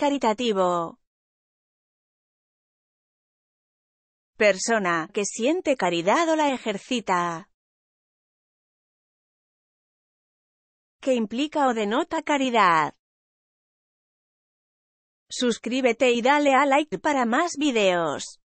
Caritativo. Persona que siente caridad o la ejercita. Que implica o denota caridad. Suscríbete y dale a like para más videos.